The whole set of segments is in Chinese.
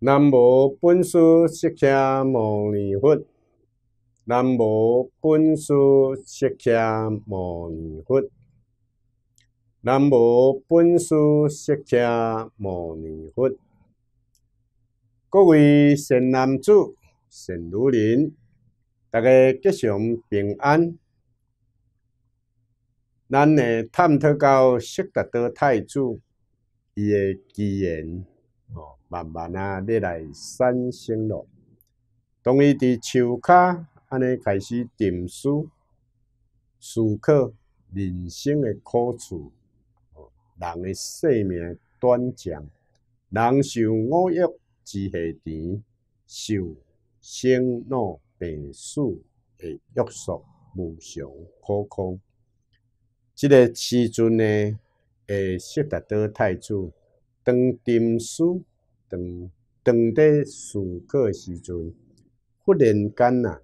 南无本师释迦牟尼佛。南无本师释迦牟尼佛。南无本师释迦牟尼佛。各位善男子、善女人，大家吉祥平安。咱会探讨到释达多太子伊个机缘。慢慢啊，你来散心咯。当伊伫树下安尼开始沉思，思考人生的苦处，人诶生命短暂，人受五欲之下，甜受生老病死诶约束无常，可可。即个时阵呢，诶，悉达多太子当沉思。当当在上课时阵，忽然间呐，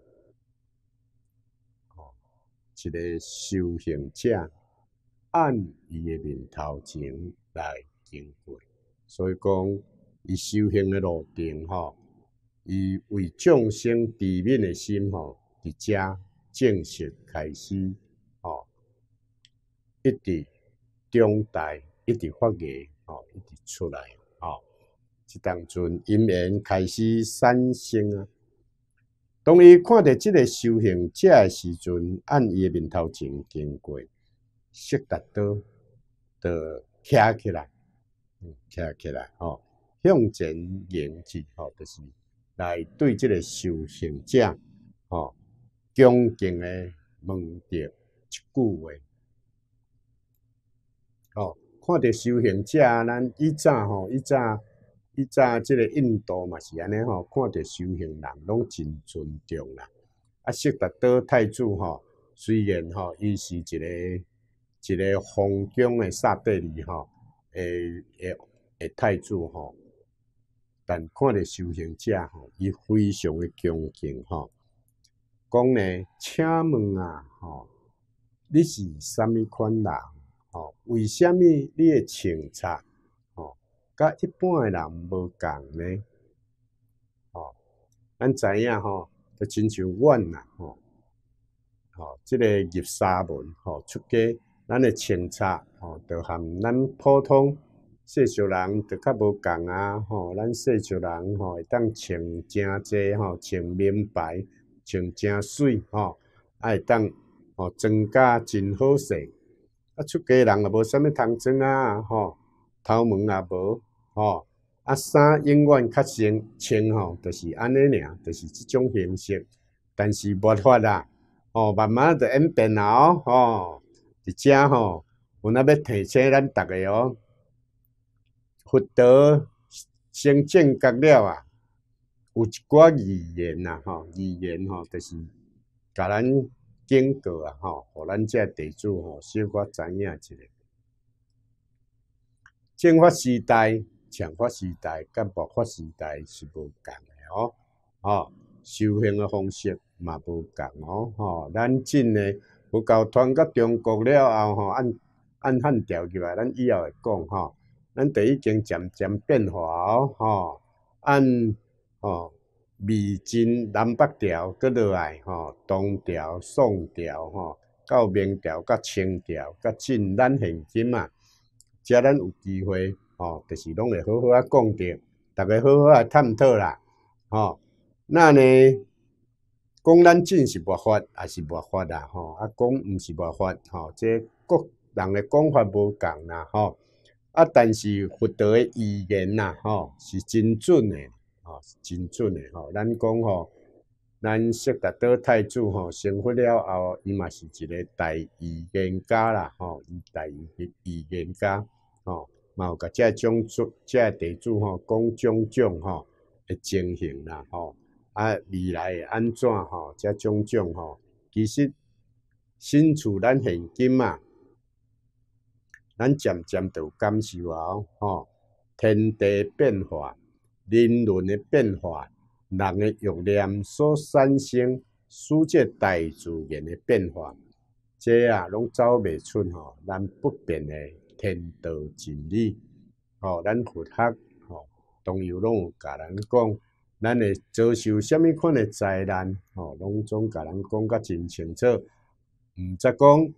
一个修行者按伊诶面头前来经过，所以讲伊修行诶路径吼，伊为众生地面诶心吼，伫遮正式开始吼，一直中大，一直发芽，吼，一直出来，吼。当阵因缘开始产生啊，当伊看到即个修行者诶时阵，按伊诶面头前经过，悉达多就徛起来，徛起来吼，向前凝视吼，就是来对即个修行者吼恭敬诶问着一句话，吼，看到修行者咱一早吼一早。以影即个印度嘛是安尼吼，看着修行人拢真尊重啦。啊，悉达多太子吼，虽然吼伊是一个一个皇宫诶萨德里吼诶诶诶太子吼，但看着修行者吼，伊非常诶恭敬吼。讲呢，请问啊吼，你是啥物款人？吼，为虾物你诶请茶？甲一般诶人无共呢，哦，咱知影吼，就亲像阮啊吼，吼，即个入沙门吼出家，咱诶穿插吼，就含咱普通世俗人就较无共啊，吼，咱世俗人吼会当穿正济吼，穿名牌，穿正水吼，啊会当吼增加真好势，啊出家人也无啥物通装啊，吼。头毛也无，吼，啊，衫永远较先穿吼，就是安尼尔，就是即种形式。但是无法啦，哦，慢慢就演变啦，哦，而且吼，我那要提醒咱逐个哦，佛德先正觉了啊，有一寡语言呐，吼，语言吼，就是甲咱警告啊，吼，互咱遮地主吼，小可知影一下。正法时代、强法时代、甲末法时代是无共诶吼，吼修行诶方式嘛无共吼。咱真诶佛教传到中国了后吼，按按汉调入来，咱以后会讲吼，咱就已经渐渐变化哦吼。按吼魏晋南北朝阁落来吼，东朝、宋朝吼，到明朝、甲清朝、甲近咱现今啊。要咱有机会，吼，就是拢会好好啊讲着，逐个好好啊探讨啦，吼。那呢，讲咱真是无法，也是无法啦，吼。啊，讲毋是无法，吼，这各人诶讲法无共啦，吼。啊，但是佛陀诶语言啦，吼，是真准诶，吼，是真准诶，吼，咱讲吼。咱释达多太子吼，成佛了后，伊嘛是一个大预言家啦吼，大预言预言家吼，嘛有甲遮种族、遮地主吼，讲种种吼诶情形啦吼，啊未来会安怎吼，遮种种吼，其实身处咱现今嘛，咱渐渐都感受啊吼，天地变化，人伦诶变化。人的欲念所产生世界大自然的变化，即啊拢走袂出吼咱不变的天道真理吼咱佛学吼，同样拢有甲咱讲，咱会遭受虾物款的灾难吼，拢总甲咱讲较真清楚。毋则讲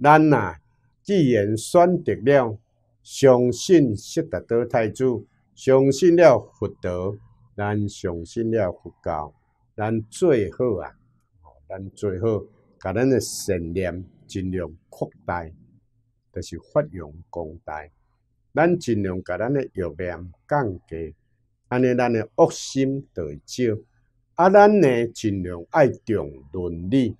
咱啊既然选择了相信释迦多太子，相信了佛陀。咱相信了佛教，咱最好啊，咱最好，甲咱诶信念尽量扩大，就是发扬光大。咱尽量甲咱诶恶念降低，安尼咱诶恶心就少。啊，咱呢尽量爱重伦理，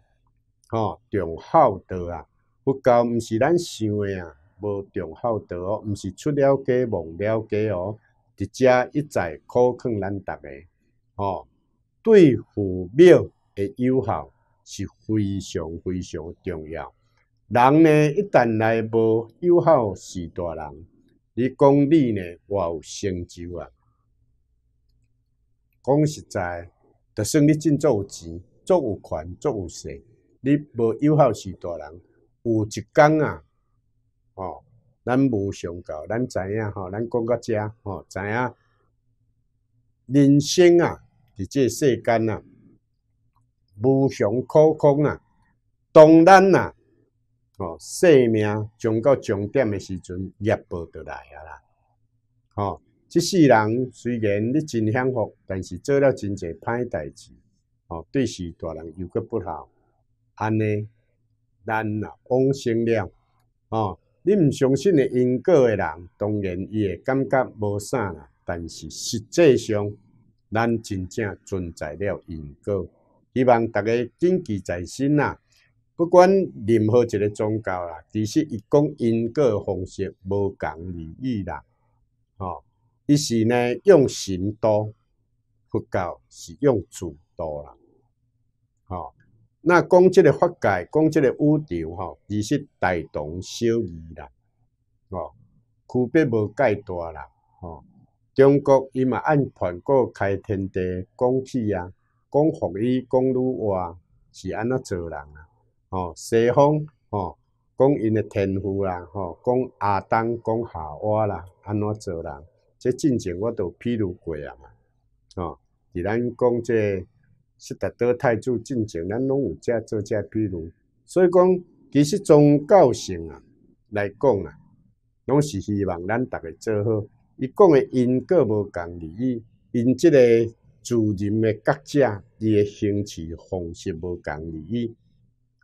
吼，重孝道啊。佛教毋是咱想诶啊，无重孝道哦，毋是出了家忘了家哦。伫遮一再口干咱逐个哦，对父母诶友好是非常非常重要。人呢，一旦来无友好，是大人。你讲理呢，我有成就啊。讲实在，就算你真做有钱、做有权、做有势，你无友好是大人，有一天啊，哦。咱无上到，咱知影吼，咱讲到遮吼，知影人生啊，伫这世间啊，无常可康啊。当然啊，吼生命从到终点的时阵，也报得来啊啦。吼，即世人虽然你真享福，但是做了真侪歹代志，吼对许大人又阁不好。安尼，咱啊，往生了，吼。你毋相信诶因果诶人，当然伊会感觉无啥啦。但是实际上，咱真正存在了因果。希望大家谨记在心啦。不管任何一个宗教啦，其实伊讲因果方式无共而已啦。吼，伊是呢用神道，佛教是用主道啦。吼。那讲即个法界，讲即个污点，吼，其实大同小异啦，哦，区别无介大啦，吼。中国伊嘛按盘古开天地讲起啊，讲佛语，讲女话，是安怎做人啊？哦，西方吼讲因诶天赋啦，吼，讲亚当，讲夏娃啦，安怎做人？这进前我都披露过啊，嘛，哦，而咱讲这。是达到太子进前，咱拢有遮做遮，比如，所以讲，其实从教性啊来讲啊，拢是希望咱逐个做好。伊讲的因果无共而已，因即个主人的角者，伊的行事方式无共而已。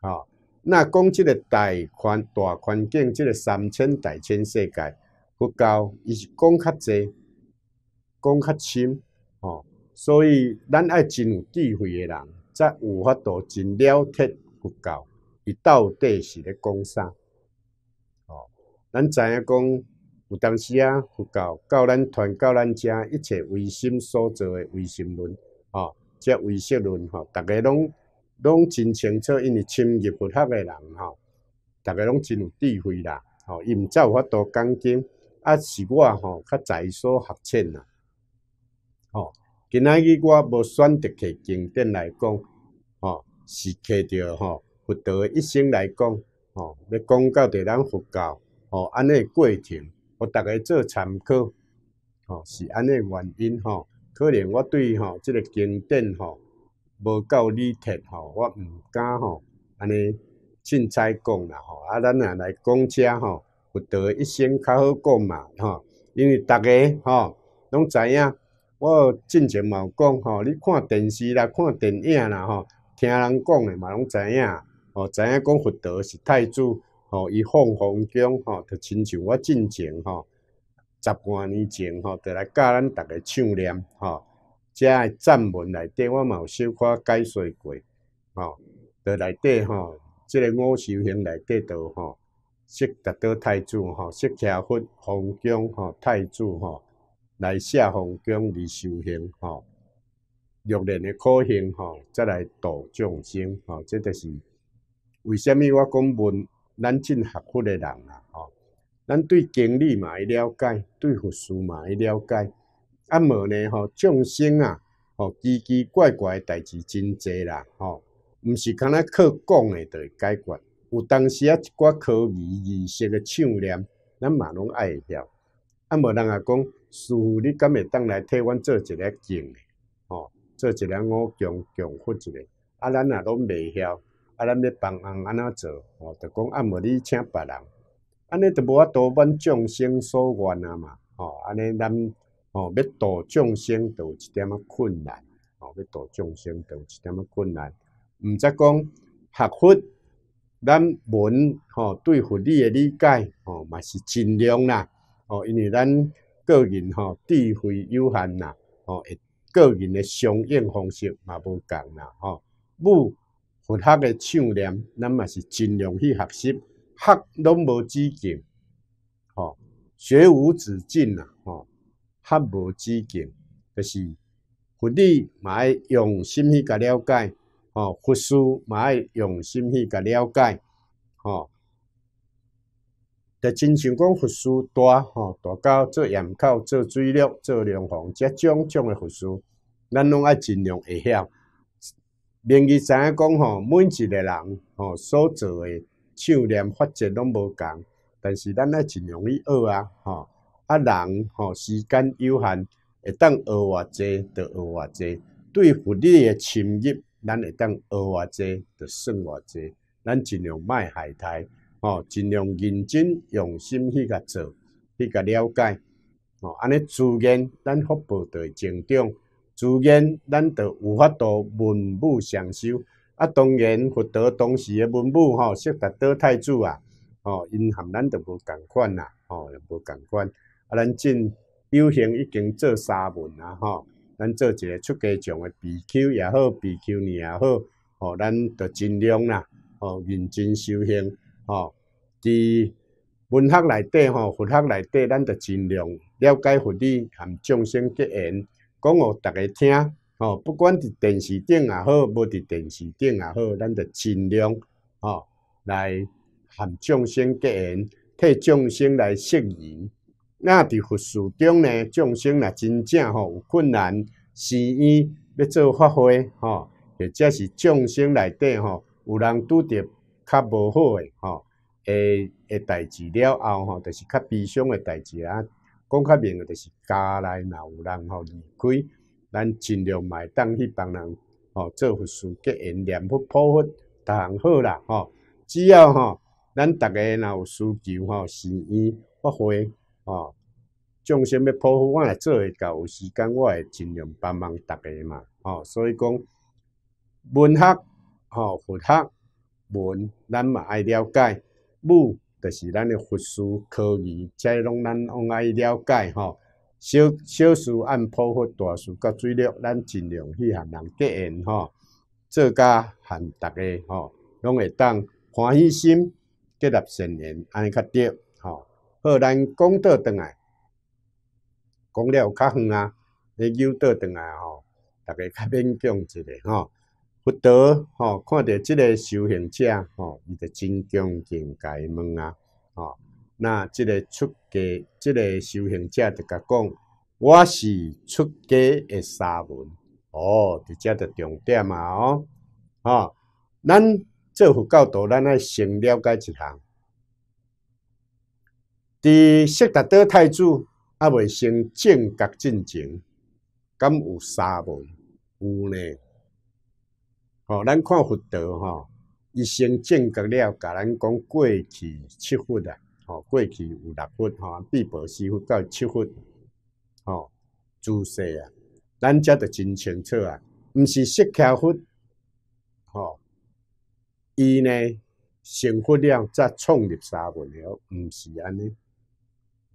哦，那讲即个大环大环境，即个三千大千世界，佛教伊是讲较侪，讲较深，吼。所以，咱爱真有智慧诶人，则有法度真了解佛教，伊到底是咧讲啥？哦，咱知影讲有当时啊，佛教教咱传教咱遮一切唯心所做诶唯心论，哦，即唯识论，吼，逐个拢拢真清楚，因为深入佛学诶人，吼，逐个拢真有智慧啦，吼，伊毋则有法度讲经，啊，是我吼较在所学浅啦，吼。今仔日我无选择去经典来讲，吼，是摕着吼佛陀一生来讲，吼，要讲到着咱佛教，吼，安尼过程，互逐个做参考，吼，是安尼原因，吼，可能我对吼即个经典吼无够理解，吼，我毋敢吼安尼凊彩讲啦，吼，啊，咱若来讲遮，吼佛陀一生较好讲嘛，吼，因为逐个吼拢知影。我进前嘛有讲吼，你看电视啦、看电影啦吼，听人讲诶嘛拢知影，吼知影讲佛陀是太子，吼伊放风光吼，就亲像我进前吼，十外年前吼，就来教咱逐个唱念吼，遮诶赞文内底我嘛有小可解说过，吼在内底吼，即个五修行内底都吼，识达到太子吼，识吃佛风光吼，太子吼。来设风景，嚟修行，吼，六年的苦行，吼，再来度众生，吼，即就是为虾米？我讲问咱进学佛的人啊，吼，咱对经历嘛会了解，对佛事嘛会了解，啊无呢，吼，众生啊，吼奇奇怪怪的代志真济啦，吼，毋是干若靠讲的就会解决，有当时啊一寡口耳仪识的想念，咱嘛拢爱会晓，啊无人啊讲。师傅，你敢会当来替阮做一两件，哦，做一个五建一个。啊，咱也拢未晓，啊，咱要帮案安怎做，哦，就讲无你请别人，安尼就无法度办众生所愿啊嘛，哦，安尼咱，哦，要度众生有一点困难，哦，要度众生有一点困难，唔再讲学佛，咱文，哦，对佛理嘅理解，哦，嘛是尽量啦，哦，因为咱。个人吼智慧有限啦，吼个人诶相应方式嘛无共啦，吼学佛学诶唱念，咱嘛是尽量去学习，学拢无止境，吼学无止境啦，吼学无止境就是佛理嘛爱用心去甲了解，吼佛书嘛爱用心去甲了解，吼。就亲像讲佛输大吼，大到做盐口、做水路、做粮房，遮种种诶佛输，咱拢爱尽量会晓。明知影讲吼，每一个人吼所做诶产念法则拢无共，但是咱爱尽量去学啊！吼啊，人吼时间有限，会当学偌济，著学偌济。对佛理诶深入，咱会当学偌济，著算偌济。咱尽量卖海苔。哦，尽量认真、用心去甲做，去甲了解。哦，安尼自然咱福报就会增长，自然咱就有法度文武双修。啊，当然佛得当时诶文武吼，识达倒太子啊。哦，因含咱就无共款啦。哦，无共款。啊，咱进有行已经做三文啦。哈，咱做一个出家众诶比丘也好，比丘尼也好。哦，咱就尽量啦。哦，认真修行。哦，伫文学内底，吼，佛学内底，咱着尽量了解佛理，含众生结缘，讲互逐个听，哦，不管伫电视顶也好，无伫电视顶也好，咱着尽量，哦，来含众生结缘，替众生来释疑。那伫佛事中呢，众生若真正嗬有困难，寺院要做发挥，吼，或者是众生内底，吼有人拄着。较无好诶，吼，诶诶，代志了后吼，就是较悲伤诶代志啊。讲较明诶，就是家内若有人吼离开，咱尽量买当去帮人吼做佛事，给因念佛破佛，逐项好啦，吼。只要吼咱逐个若有需求吼，心意发挥，吼，将什要破佛，我来做会到，有时间我会尽量帮忙逐个嘛，吼。所以讲文学吼佛学。文，咱嘛爱了解；武，就是咱的佛术、科技，这拢咱拢爱了解吼。小小事按普佛，大事较水了，咱尽量去互人得因吼，做家和逐个吼，拢会当欢喜心，结入善年，安尼较对吼。好，咱讲倒转来，讲了较远啊，研究倒转来吼，逐个较勉强一下吼。不得吼，看到即个修行者吼，伊、一真恭敬甲界问啊，吼，那即个出家即个修行者就甲讲，我是出家的沙门，哦，伫遮着重点啊，哦，哈，咱做佛教徒，咱爱先了解一项，伫释达多太子阿未先正觉进前，敢有沙门有呢？吼，咱看佛道吼，一生证得了，甲咱讲过去七分啊，吼过去有六分吼，必薄四分到七分，吼姿势啊，咱遮着真清楚啊，毋是释迦佛，吼，伊呢，成佛了才创立三文了，毋是安尼，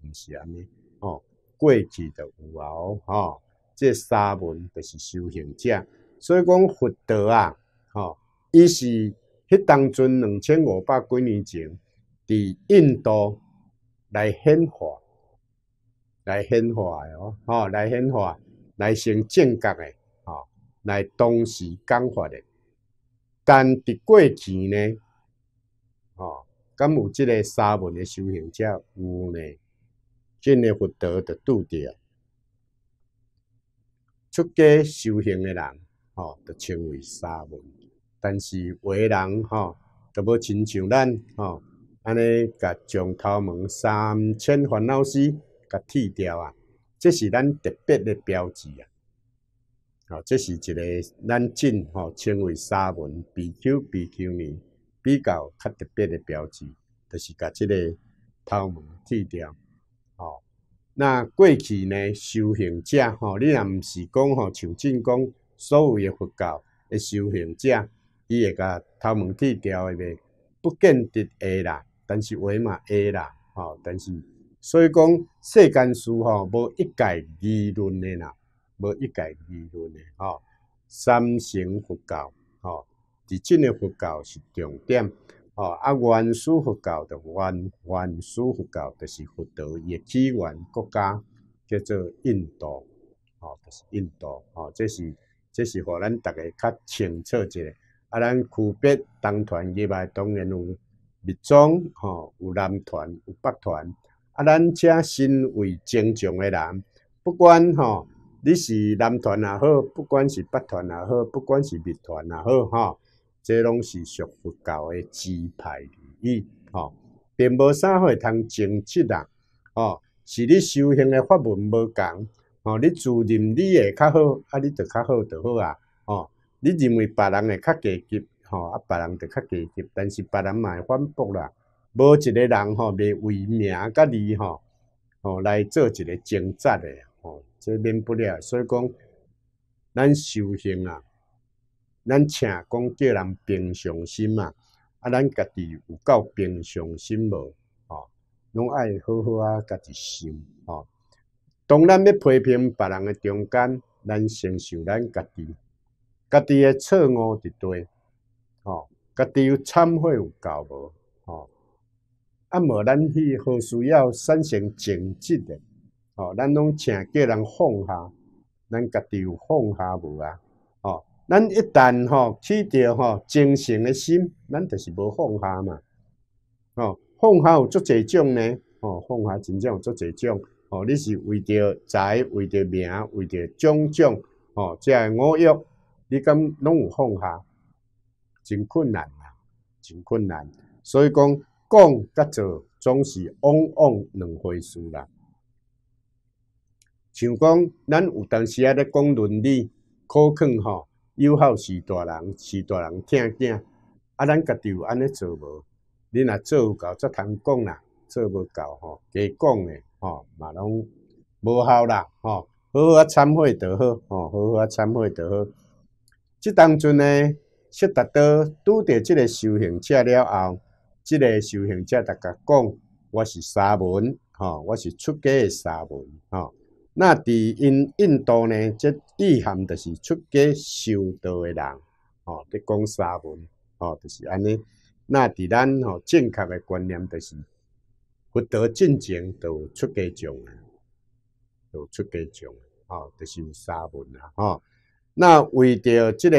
毋是安尼，吼过去着有啊，吼这三文着是修行者，所以讲佛道啊。好，伊是迄当阵两千五百几年前，伫印度来显化，来显化哦，哦，来显化，来成正觉诶哦，来当时讲法诶。但伫过去呢，哦，敢有即个沙门诶修行者有呢，即个佛陀的拄着。出家修行诶人，哦，就称为沙门。但是为人吼，都要亲像咱吼，安尼甲将头毛三千烦恼丝甲剃掉啊！这是咱特别的标志啊！吼，这是一个咱进吼称为沙门，比丘比丘尼比较较特别的标志，就是甲即个头毛剃掉。吼，那过去呢，修行者吼，你若毋是讲吼，像正讲所谓诶佛教诶修行者。伊甲头毛剃掉的，不见得会啦，但是话嘛会啦？哦，但是所以讲世间事吼，无一概议论的啦，无一概议论的。哦，三乘佛教哦，真正的佛教是重点哦。啊，原始佛教的原，原始佛教就是佛陀，诶起源国家叫做印度哦，就是印度哦。这是这是互咱大家较清楚下。啊，咱区别东团以外，当然有密宗，吼，有南团，有北团。啊，咱遮身为正宗诶人，不管吼，你是南团也好，不管是北团也好，不管是密团也好，吼，这拢是属佛教诶支派利益，吼，并无啥会通争执啦，哦，是你修行诶法门无共，哦，你自认你会较好，啊，你著较好著好啊。你认为别人会较积极，吼，啊，别人就较积极，但是别人嘛会反驳啦。无一个人吼，袂为名甲利吼，吼来做一个挣扎的，吼，即免不了。所以讲，咱修行啊，咱请讲叫人平常心嘛，啊，咱家己有够平常心无？吼，拢爱好好啊，家己想，吼。当然要批评别人诶中间，咱承受咱家己。家己诶错误一堆，吼，家己有忏悔有够无？吼，啊无咱去何需要产生情志诶，吼，咱拢请叫人放下，咱家己有放下无啊？哦，咱一旦吼起着吼，精神诶心，咱就是无放下嘛。哦，放下有足侪种呢？哦，放下真正有足侪种。哦，你是为着财，为着名，为着种种，哦，即个五用。你敢拢有放下，真困难啊，真困难。所以讲讲甲做，总是往往两回事啦。像讲咱有当时啊咧讲伦理，可肯吼有效是大人，是大人听见，啊，咱家己有安尼做无？你若做有够，则通讲啦；做无够吼，加讲诶吼，嘛拢无效啦。吼，好好啊忏悔就好，吼，好好啊忏悔就好。即当中呢，悉达多拄着即个修行者了后，即个修行者逐个讲：我是沙门，吼，我是出家的沙门，吼。那伫因印度呢，即意涵就是出家修道的人，吼，伫讲沙门，吼，就是安尼。那伫咱吼正确的观念就是，佛得进前有出家众，有出家众，吼，就是有沙门啦，吼。那为着即个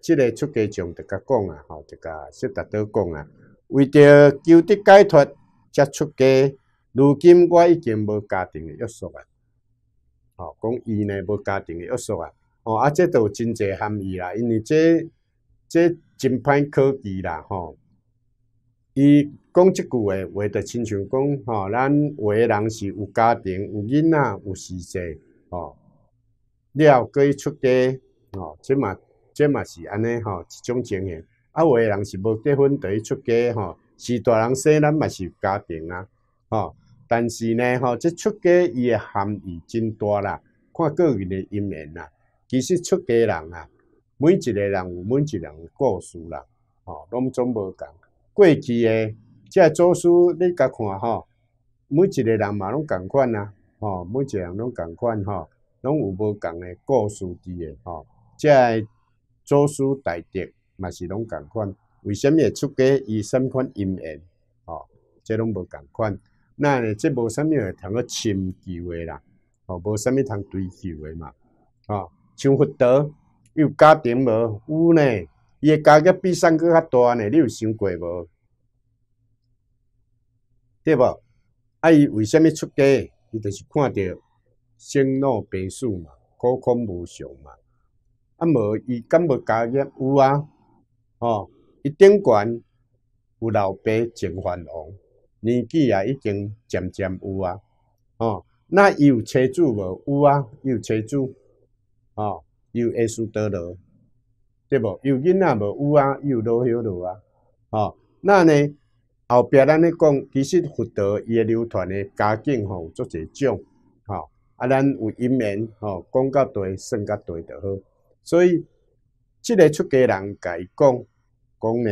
即个出家众，着甲讲啊，吼，着甲释达多讲啊。为着求得解脱，则出家。如今我已经无家庭诶约束啊，吼，讲伊呢无家庭诶约束啊，吼，啊，这都有真侪含义啦。因为这这真歹科技啦，吼。伊讲即句话，话着亲像讲，吼，咱有诶人是有家庭、有囡仔、有事做，吼，了可以出家。吼，即嘛、即嘛是安尼吼一种情形。啊，有诶人是无结婚就出家吼，是大人说咱嘛是家庭啊。吼，但是呢吼，即出家伊诶含义真大啦，看个人诶因缘啦。其实出家人啊，每一个人有每一个人诶故事啦。吼，拢总无共。过去诶，即做师你甲看吼，每一个人嘛拢共款啊，吼，每一个人拢共款吼，拢有无共诶故事伫诶吼。即个祖师大德嘛是拢共款，为什么出家？伊三款因缘，哦，即拢无共款。那即无啥物会通个深究诶啦，哦，无啥物通追求诶嘛，哦，像佛陀，有家庭无？有呢，伊诶家格比上个较大呢，你有想过无？对无？啊，伊为虾米出家？伊著是看着生老病死嘛，苦空无常嘛。啊，无伊敢无家业有啊，吼，伊顶悬有老爸真繁荣，年纪也已经渐渐有啊，吼，那伊有车主无有啊，伊有车主，吼，有 S D L，对无？伊有囡仔无有啊，伊有老小路啊，吼，那呢后壁咱咧讲，其实佛道诶流传诶家境吼，足侪种，吼，啊咱有移民，吼，讲到对，算到对就好。所以，即个出家人甲伊讲讲呢，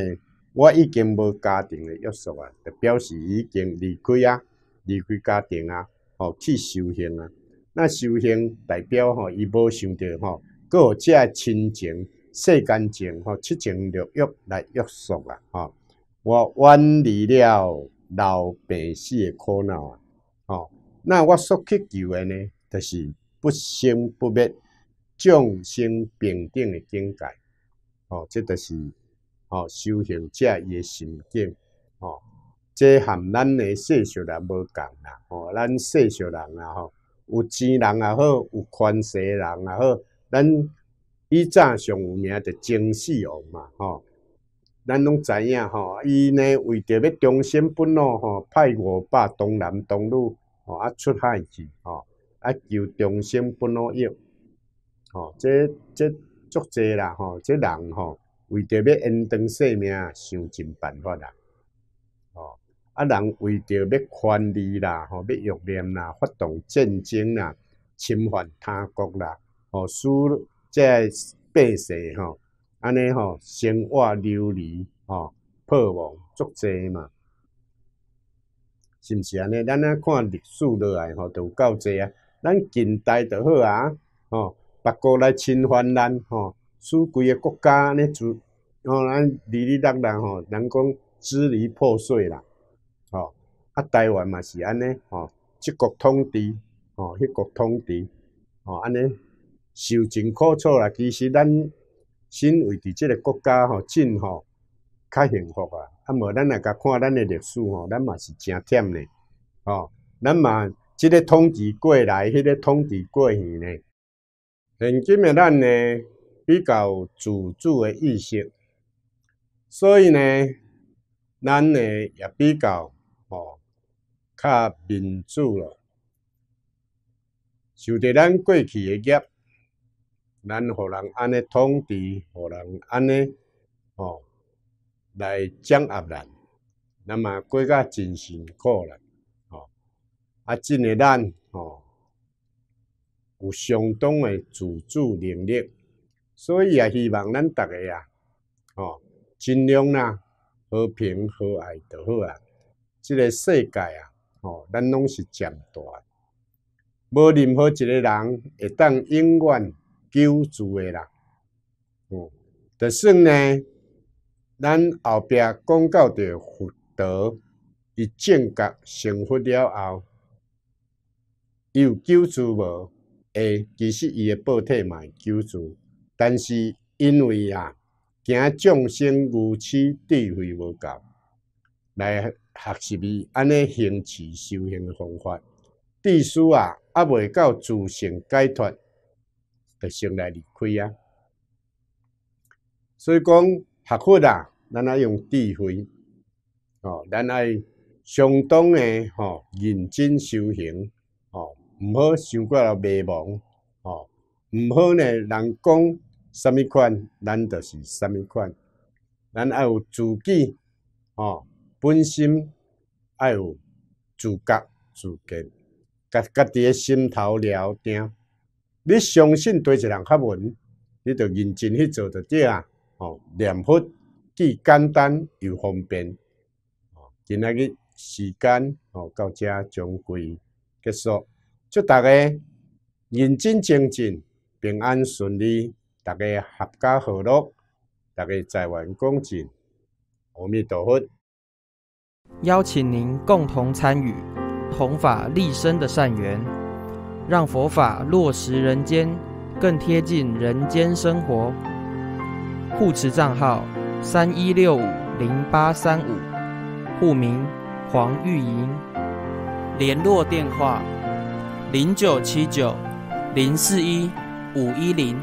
我已经无家庭的约束啊，就表示已经离开啊，离开家庭啊，哦，去修行啊。那修行代表吼，伊无想着吼各遮亲情、世间情吼七情六欲来约束啊，吼，我远离了老病死的苦恼啊，哦，那我所祈求的呢，就是不生不灭。众生平等的境界，哦，这个是哦修行者伊的心境，哦，这含咱的世俗人无共啦，哦，咱世俗人啊吼，有钱人也好，有权势人也好，咱以早上有名就曾四王嘛，吼，咱拢知影吼，伊呢为着要忠心不路吼，派五百东男东女吼啊出海去吼，啊求忠心不路约。吼，即即足侪啦，吼，即人吼为着要延长性命，想尽办法啦。吼，啊人为着要权利啦，吼，要欲念啦，发动战争啦，侵犯他国啦，吼，使这百姓吼，安尼吼生活流离，吼破亡足侪嘛，是毋是安尼？咱啊看历史落来吼，就有够侪啊，咱近代就好啊，吼。别国来侵犯咱吼，使几个国家尼就吼咱理理当当吼，人讲支离破碎啦，吼。啊，台湾嘛是安尼，吼，即国统治，吼，迄国统治，吼，安尼受尽苦楚啦。其实咱身为伫即个国家吼，真吼较幸福啊。啊，无咱若甲看咱诶历史吼，咱嘛是诚忝咧吼。咱嘛即个统治过来，迄个统治过去咧。现今的咱呢比较自主的意识，所以呢，咱呢也比较哦较民主了，受着咱过去嘅业，咱互人安尼统治，互人安尼哦来掌握咱，那么过较真辛苦了哦啊，真的咱哦。有相当的自主能力，所以也希望咱大家啊，哦，尽量啊、和平、和爱就好啊。这个世界啊，哦，咱拢是占大，无任何一个人会当永远救助诶人。哦，就算呢，咱后壁讲到着福德，伊正觉成佛了后，有救助无？诶，其实伊诶报体嘛，救助，但是因为啊，惊众生无此智慧无够，来学习伊安尼行持修行诶方法，智使啊，啊未到自性解脱，就先来离开啊。所以讲学佛啊，咱要用智慧，哦，咱要相当诶吼认真修行。毋好想过了迷茫，吼！毋好呢人讲什么款，咱就是什物款。咱要有自己，吼，本心，要有自觉自见，家家己诶心头了定。你相信对一个人发问，你著认真去做就对啊。吼，念佛既简单又方便。今仔日时间，吼，到遮终归结束。祝大家认真精进，平安顺利，大家合家和乐，大家财源广进。阿弥陀佛。邀请您共同参与弘法立身的善缘，让佛法落实人间，更贴近人间生活。护持账号三一六五零八三五，户名黄玉莹，联络电话。零九七九零四一五一零。